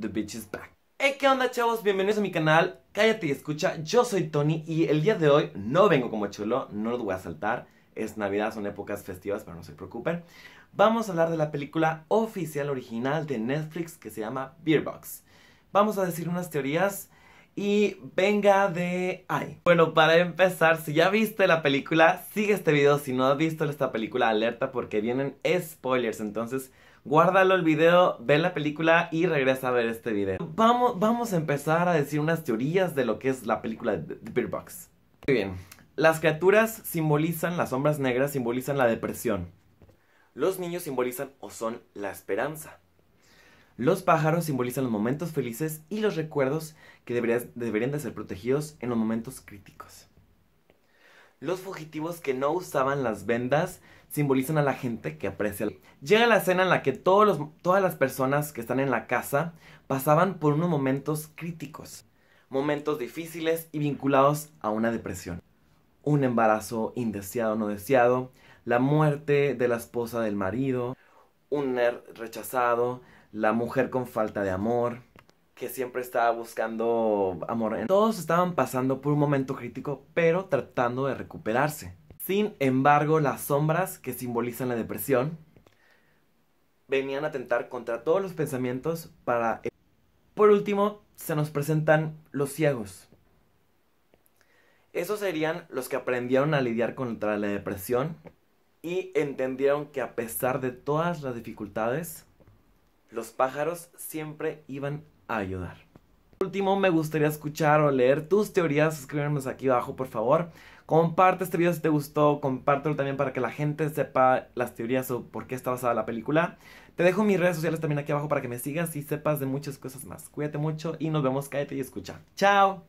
The Bitch is Back. Hey, ¿qué onda chavos? Bienvenidos a mi canal, cállate y escucha, yo soy Tony y el día de hoy no vengo como chulo, no lo voy a saltar, es Navidad, son épocas festivas, pero no se preocupen. Vamos a hablar de la película oficial original de Netflix que se llama Beer Vamos a decir unas teorías y venga de ahí. Bueno, para empezar, si ya viste la película, sigue este video. Si no has visto esta película, alerta porque vienen spoilers. Entonces, guárdalo el video, ve la película y regresa a ver este video. Vamos, vamos a empezar a decir unas teorías de lo que es la película de The Box. Muy bien. Las criaturas simbolizan, las sombras negras simbolizan la depresión. Los niños simbolizan o son la esperanza. Los pájaros simbolizan los momentos felices y los recuerdos que deberían de ser protegidos en los momentos críticos. Los fugitivos que no usaban las vendas simbolizan a la gente que aprecia. Llega la escena en la que todas las personas que están en la casa pasaban por unos momentos críticos, momentos difíciles y vinculados a una depresión, un embarazo indeseado o no deseado, la muerte de la esposa del marido, un er rechazado, la mujer con falta de amor, que siempre estaba buscando amor. Todos estaban pasando por un momento crítico, pero tratando de recuperarse. Sin embargo, las sombras que simbolizan la depresión venían a tentar contra todos los pensamientos para... E- por último, se nos presentan los ciegos. Esos serían los que aprendieron a lidiar contra la depresión y entendieron que a pesar de todas las dificultades, los pájaros siempre iban a ayudar. Por último, me gustaría escuchar o leer tus teorías. Suscríbete aquí abajo, por favor. Comparte este video si te gustó. Compártelo también para que la gente sepa las teorías o por qué está basada la película. Te dejo mis redes sociales también aquí abajo para que me sigas y sepas de muchas cosas más. Cuídate mucho y nos vemos. Cállate y escucha. ¡Chao!